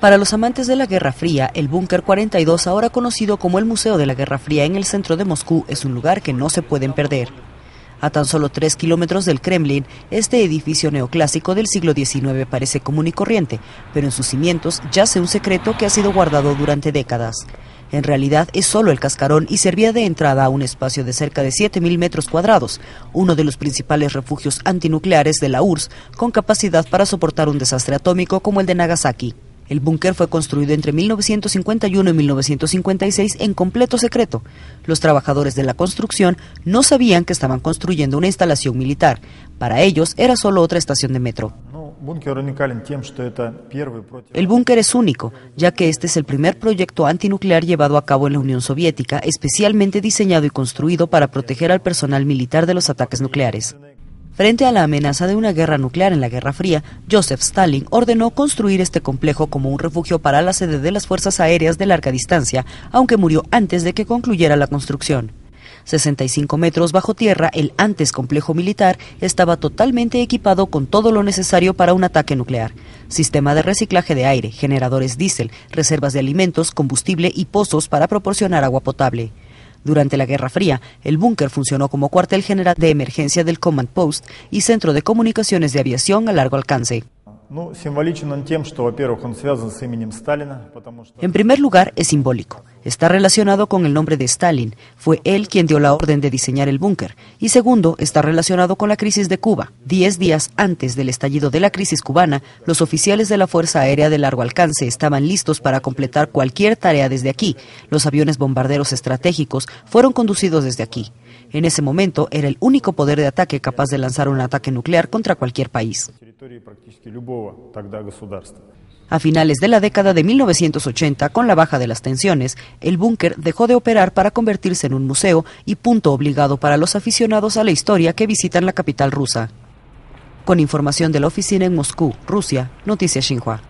Para los amantes de la Guerra Fría, el Búnker 42, ahora conocido como el Museo de la Guerra Fría en el centro de Moscú, es un lugar que no se pueden perder. A tan solo tres kilómetros del Kremlin, este edificio neoclásico del siglo XIX parece común y corriente, pero en sus cimientos yace un secreto que ha sido guardado durante décadas. En realidad es solo el cascarón y servía de entrada a un espacio de cerca de 7.000 metros cuadrados, uno de los principales refugios antinucleares de la URSS, con capacidad para soportar un desastre atómico como el de Nagasaki. El búnker fue construido entre 1951 y 1956 en completo secreto. Los trabajadores de la construcción no sabían que estaban construyendo una instalación militar. Para ellos era solo otra estación de metro. El búnker es único, ya que este es el primer proyecto antinuclear llevado a cabo en la Unión Soviética, especialmente diseñado y construido para proteger al personal militar de los ataques nucleares. Frente a la amenaza de una guerra nuclear en la Guerra Fría, Joseph Stalin ordenó construir este complejo como un refugio para la sede de las Fuerzas Aéreas de larga distancia, aunque murió antes de que concluyera la construcción. 65 metros bajo tierra, el antes complejo militar estaba totalmente equipado con todo lo necesario para un ataque nuclear. Sistema de reciclaje de aire, generadores diésel, reservas de alimentos, combustible y pozos para proporcionar agua potable. Durante la Guerra Fría, el búnker funcionó como cuartel general de emergencia del Command Post y centro de comunicaciones de aviación a largo alcance. En primer lugar, es simbólico está relacionado con el nombre de Stalin. Fue él quien dio la orden de diseñar el búnker. Y segundo, está relacionado con la crisis de Cuba. Diez días antes del estallido de la crisis cubana, los oficiales de la Fuerza Aérea de Largo Alcance estaban listos para completar cualquier tarea desde aquí. Los aviones bombarderos estratégicos fueron conducidos desde aquí. En ese momento era el único poder de ataque capaz de lanzar un ataque nuclear contra cualquier país. A finales de la década de 1980, con la baja de las tensiones, el búnker dejó de operar para convertirse en un museo y punto obligado para los aficionados a la historia que visitan la capital rusa. Con información de la oficina en Moscú, Rusia, Noticias Xinhua.